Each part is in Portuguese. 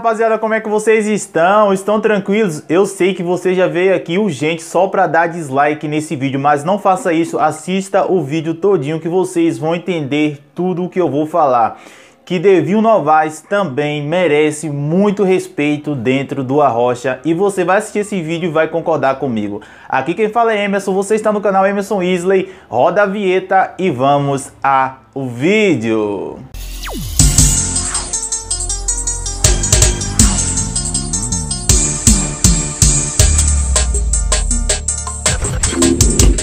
Rapaziada, como é que vocês estão? Estão tranquilos? Eu sei que você já veio aqui urgente só para dar dislike nesse vídeo, mas não faça isso, assista o vídeo todinho que vocês vão entender tudo o que eu vou falar. Que Devil Novaes também merece muito respeito dentro do Arrocha e você vai assistir esse vídeo e vai concordar comigo. Aqui quem fala é Emerson, você está no canal Emerson Isley, roda a vinheta e vamos ao vídeo. Música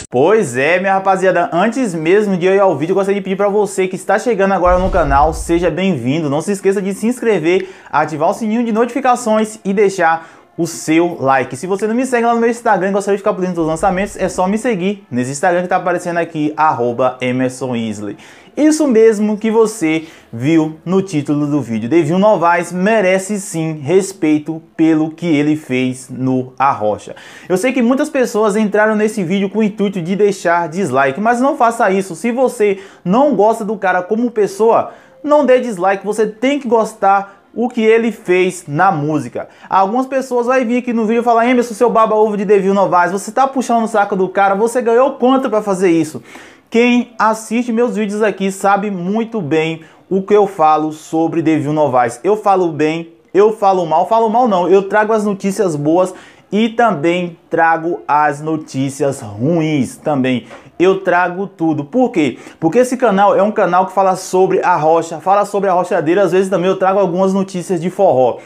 Pois é, minha rapaziada, antes mesmo de eu ir ao vídeo, eu gostaria de pedir para você que está chegando agora no canal, seja bem-vindo. Não se esqueça de se inscrever, ativar o sininho de notificações e deixar o seu like. Se você não me segue lá no meu Instagram e gostaria de ficar por dentro dos lançamentos, é só me seguir nesse Instagram que está aparecendo aqui, arroba Emerson Isley. Isso mesmo que você viu no título do vídeo. Devinho Novaes merece sim respeito pelo que ele fez no Arrocha. Eu sei que muitas pessoas entraram nesse vídeo com o intuito de deixar dislike, mas não faça isso. Se você não gosta do cara como pessoa, não dê dislike, você tem que gostar o que ele fez na música. Algumas pessoas vai vir aqui no vídeo falar: "Emerson, seu baba ovo de Devil Novaes, você tá puxando o saco do cara, você ganhou quanto para fazer isso?" Quem assiste meus vídeos aqui sabe muito bem o que eu falo sobre Devil Novaes. Eu falo bem, eu falo mal, falo mal não, eu trago as notícias boas e também trago as notícias ruins também. Eu trago tudo. Por quê? Porque esse canal é um canal que fala sobre a rocha, fala sobre a rochadeira, às vezes também eu trago algumas notícias de forró.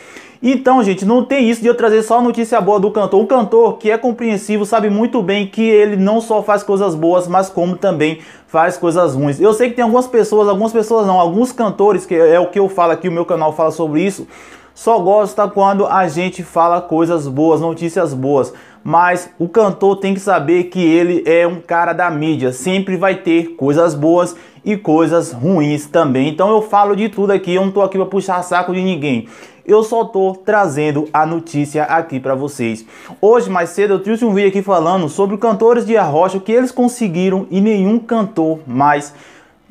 Então, gente, não tem isso de eu trazer só notícia boa do cantor. O cantor que é compreensivo sabe muito bem que ele não só faz coisas boas, mas como também faz coisas ruins. Eu sei que tem algumas pessoas, algumas pessoas não, alguns cantores, que é o que eu falo aqui, o meu canal fala sobre isso, só gosta quando a gente fala coisas boas, notícias boas. Mas o cantor tem que saber que ele é um cara da mídia, sempre vai ter coisas boas e coisas ruins também. Então eu falo de tudo aqui, eu não tô aqui para puxar saco de ninguém. Eu só tô trazendo a notícia aqui para vocês. Hoje mais cedo eu trouxe um vídeo aqui falando sobre cantores de arrocha que eles conseguiram e nenhum cantor mais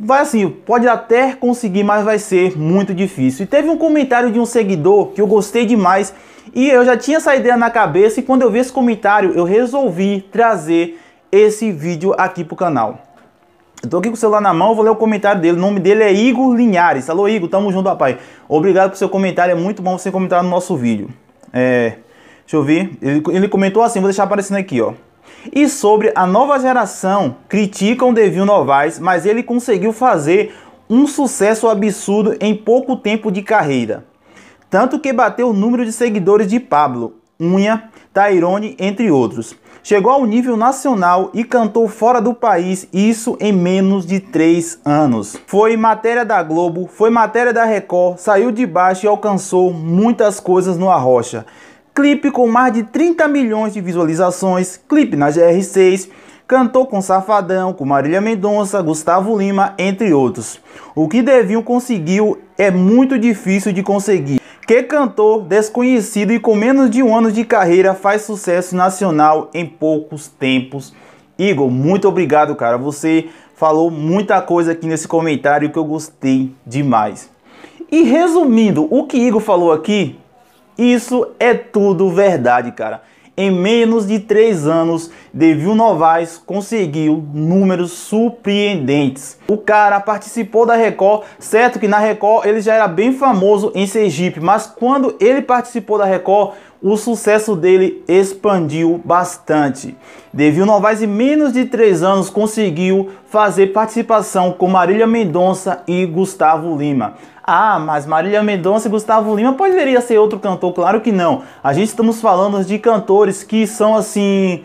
vai assim, pode até conseguir, mas vai ser muito difícil. E teve um comentário de um seguidor que eu gostei demais e eu já tinha essa ideia na cabeça e quando eu vi esse comentário, eu resolvi trazer esse vídeo aqui pro canal. Eu tô aqui com o celular na mão, vou ler o comentário dele. O nome dele é Igor Linhares. Alô, Igor, tamo junto, papai. Obrigado pelo seu comentário, é muito bom você comentar no nosso vídeo. É, deixa eu ver. Ele, ele comentou assim, vou deixar aparecendo aqui, ó. E sobre a nova geração, criticam Devil Novaes, mas ele conseguiu fazer um sucesso absurdo em pouco tempo de carreira. Tanto que bateu o número de seguidores de Pablo, Unha, Tyrone, entre outros. Chegou ao nível nacional e cantou fora do país, isso em menos de 3 anos. Foi matéria da Globo, foi matéria da Record, saiu de baixo e alcançou muitas coisas no Arrocha clipe com mais de 30 milhões de visualizações, clipe na GR6, cantou com Safadão, com Marília Mendonça, Gustavo Lima, entre outros. O que Devinho conseguiu é muito difícil de conseguir. Que cantor desconhecido e com menos de um ano de carreira faz sucesso nacional em poucos tempos. Igor, muito obrigado, cara. Você falou muita coisa aqui nesse comentário que eu gostei demais. E resumindo, o que Igor falou aqui isso é tudo verdade, cara. Em menos de três anos, Devil Novaes conseguiu números surpreendentes. O cara participou da Record, certo que na Record ele já era bem famoso em Sergipe, mas quando ele participou da Record, o sucesso dele expandiu bastante. Devil Novaes em menos de três anos conseguiu fazer participação com Marília Mendonça e Gustavo Lima. Ah, mas Marília Mendonça e Gustavo Lima poderia ser outro cantor, claro que não. A gente estamos falando de cantores que são assim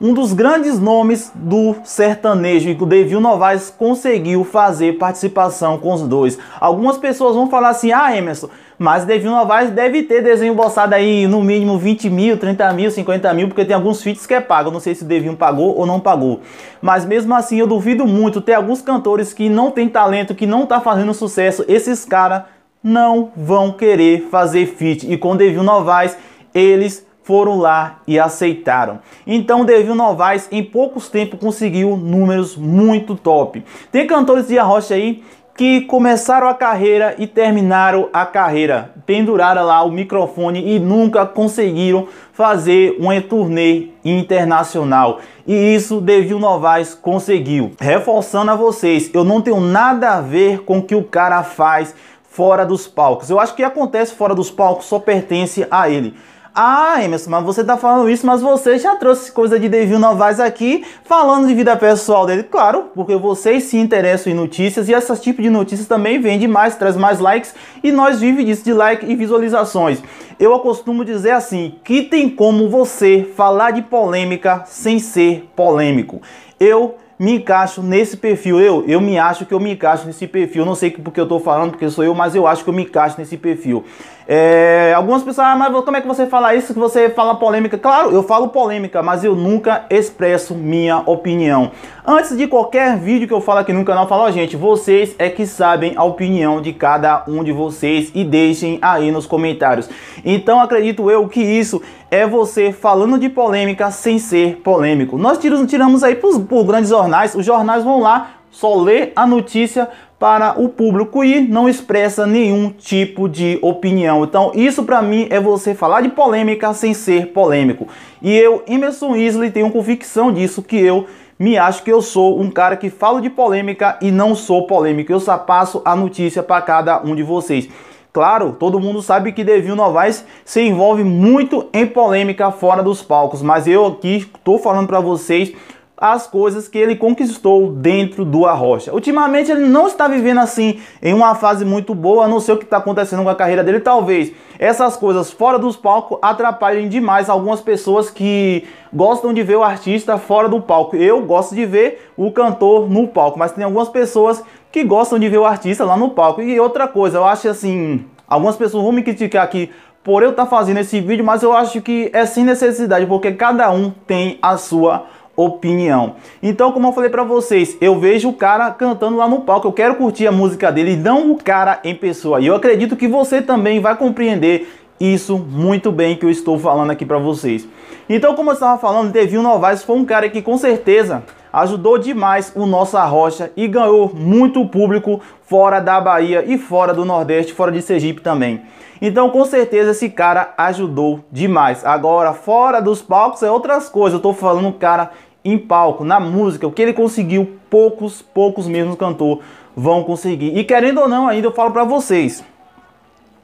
um dos grandes nomes do sertanejo e que o Devil Novaes conseguiu fazer participação com os dois. Algumas pessoas vão falar assim, ah Emerson, mas Devil Novaes deve ter desembolsado aí no mínimo 20 mil, 30 mil, 50 mil, porque tem alguns feats que é pago. não sei se o Devinho pagou ou não pagou. Mas mesmo assim eu duvido muito, tem alguns cantores que não tem talento, que não tá fazendo sucesso, esses caras não vão querer fazer feat. E com Devil Novaes, eles foram lá e aceitaram. Então Devil Novaes em poucos tempos conseguiu números muito top. Tem cantores de arrocha aí que começaram a carreira e terminaram a carreira, penduraram lá o microfone e nunca conseguiram fazer uma turnê internacional. E isso Devil Novaes conseguiu. Reforçando a vocês, eu não tenho nada a ver com o que o cara faz fora dos palcos. Eu acho que acontece fora dos palcos só pertence a ele. Ah, Emerson, mas você tá falando isso, mas você já trouxe coisa de Devil Novaes aqui, falando de vida pessoal dele. Claro, porque vocês se interessam em notícias e essas tipos de notícias também vende mais, traz mais likes e nós vivemos disso de like e visualizações. Eu acostumo dizer assim, que tem como você falar de polêmica sem ser polêmico. Eu me encaixo nesse perfil. Eu, eu me acho que eu me encaixo nesse perfil. Não sei porque eu estou falando, porque sou eu, mas eu acho que eu me encaixo nesse perfil. É, algumas pessoas, ah, mas como é que você fala isso? Que você fala polêmica? Claro, eu falo polêmica, mas eu nunca expresso minha opinião. Antes de qualquer vídeo que eu falo aqui no canal, eu falo, gente, vocês é que sabem a opinião de cada um de vocês e deixem aí nos comentários. Então acredito eu que isso é você falando de polêmica sem ser polêmico. Nós tiramos aí pros, por grandes jornais, os jornais vão lá, só lê a notícia para o público e não expressa nenhum tipo de opinião. Então, isso para mim é você falar de polêmica sem ser polêmico. E eu, Emerson Isley, tenho convicção disso que eu me acho que eu sou um cara que falo de polêmica e não sou polêmico. Eu só passo a notícia para cada um de vocês. Claro, todo mundo sabe que Devinho Novaes se envolve muito em polêmica fora dos palcos, mas eu aqui estou falando para vocês as coisas que ele conquistou dentro do Arrocha. Ultimamente ele não está vivendo assim em uma fase muito boa, não sei o que está acontecendo com a carreira dele. Talvez essas coisas fora dos palcos atrapalhem demais algumas pessoas que gostam de ver o artista fora do palco. Eu gosto de ver o cantor no palco, mas tem algumas pessoas que gostam de ver o artista lá no palco. E outra coisa, eu acho assim, algumas pessoas vão me criticar aqui por eu estar tá fazendo esse vídeo, mas eu acho que é sem necessidade, porque cada um tem a sua opinião. Então, como eu falei para vocês, eu vejo o cara cantando lá no palco, eu quero curtir a música dele, não o cara em pessoa. E eu acredito que você também vai compreender isso muito bem que eu estou falando aqui para vocês. Então, como eu estava falando, Devinho Novaes foi um cara que com certeza ajudou demais o Nossa Rocha e ganhou muito público fora da Bahia e fora do Nordeste, fora de Sergipe também. Então, com certeza, esse cara ajudou demais. Agora, fora dos palcos é outras coisas. Eu tô falando cara em palco, na música, o que ele conseguiu, poucos, poucos mesmo cantor vão conseguir. E querendo ou não, ainda eu falo para vocês,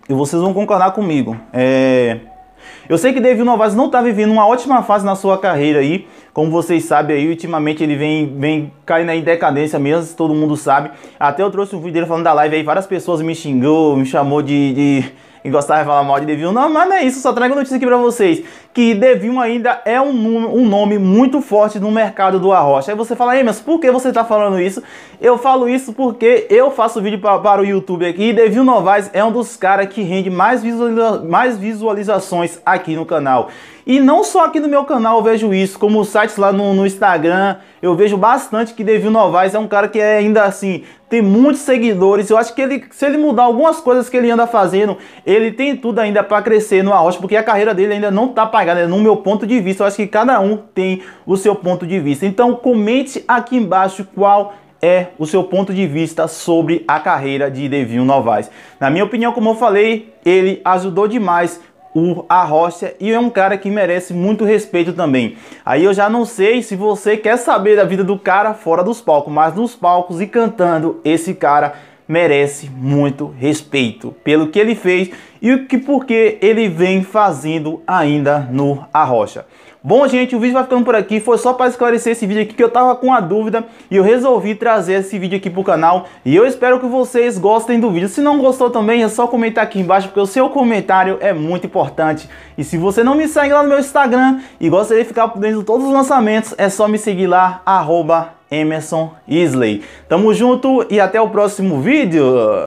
e vocês vão concordar comigo. É... Eu sei que David Novaes não está vivendo uma ótima fase na sua carreira aí, como vocês sabem aí, ultimamente ele vem, vem caindo aí em decadência mesmo, todo mundo sabe. Até eu trouxe um vídeo dele falando da live aí, várias pessoas me xingou, me chamou de... de e gostava de falar mal de Devinho Não, mas não é isso, só trago notícia aqui para vocês. Que Devium ainda é um, um, nome muito forte no mercado do arrocha. Aí você fala, mas por que você está falando isso? Eu falo isso porque eu faço vídeo pra, para o YouTube aqui e Devium Novaes é um dos caras que rende mais, visualiza mais visualizações aqui no canal. E não só aqui no meu canal eu vejo isso, como sites lá no, no Instagram, eu vejo bastante que Devil Novaes é um cara que é ainda assim, tem muitos seguidores. Eu acho que ele, se ele mudar algumas coisas que ele anda fazendo, ele tem tudo ainda para crescer no Aoshi, porque a carreira dele ainda não tá pagada, né? no meu ponto de vista. Eu acho que cada um tem o seu ponto de vista. Então comente aqui embaixo qual é o seu ponto de vista sobre a carreira de Devinho Novaes. Na minha opinião, como eu falei, ele ajudou demais o Arrocha e é um cara que merece muito respeito também. Aí eu já não sei se você quer saber da vida do cara fora dos palcos, mas nos palcos e cantando, esse cara merece muito respeito pelo que ele fez e o que porque ele vem fazendo ainda no Arrocha. Bom, gente, o vídeo vai ficando por aqui. Foi só para esclarecer esse vídeo aqui que eu tava com a dúvida e eu resolvi trazer esse vídeo aqui pro canal. E eu espero que vocês gostem do vídeo. Se não gostou também, é só comentar aqui embaixo, porque o seu comentário é muito importante. E se você não me segue lá no meu Instagram e gostaria de ficar por dentro de todos os lançamentos, é só me seguir lá, arroba Emerson Isley. Tamo junto e até o próximo vídeo!